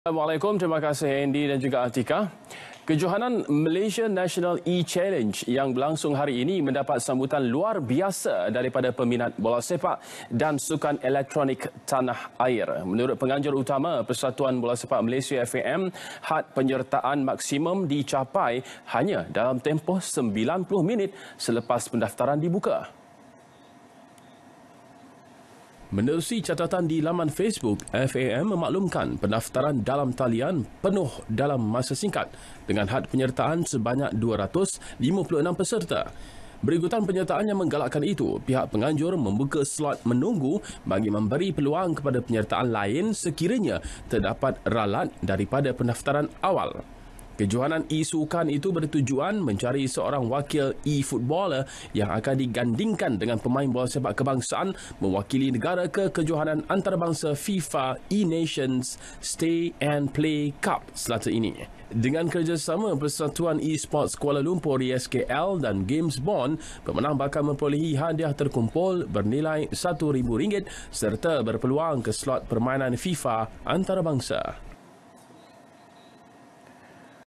Assalamualaikum, terima kasih Andy dan juga Atika. Kejohanan Malaysia National E-Challenge yang berlangsung hari ini mendapat sambutan luar biasa daripada peminat bola sepak dan sukan elektronik tanah air. Menurut penganjur utama Persatuan Bola Sepak Malaysia FAM, had penyertaan maksimum dicapai hanya dalam tempoh 90 minit selepas pendaftaran dibuka. Menerusi catatan di laman Facebook, FAM memaklumkan pendaftaran dalam talian penuh dalam masa singkat dengan had penyertaan sebanyak 256 peserta. Berikutan penyertaan yang menggalakkan itu, pihak penganjur membuka slot menunggu bagi memberi peluang kepada penyertaan lain sekiranya terdapat ralat daripada pendaftaran awal. Kejohanan e-sukan itu bertujuan mencari seorang wakil e-footballer yang akan digandingkan dengan pemain bola sepak kebangsaan mewakili negara ke kejohanan antarabangsa FIFA E-Nations Stay and Play Cup selata ini. Dengan kerjasama Persatuan E-Sports Kuala Lumpur ESKL dan Games Bond, pemenang bakal memperolehi hadiah terkumpul bernilai RM1,000 serta berpeluang ke slot permainan FIFA antarabangsa.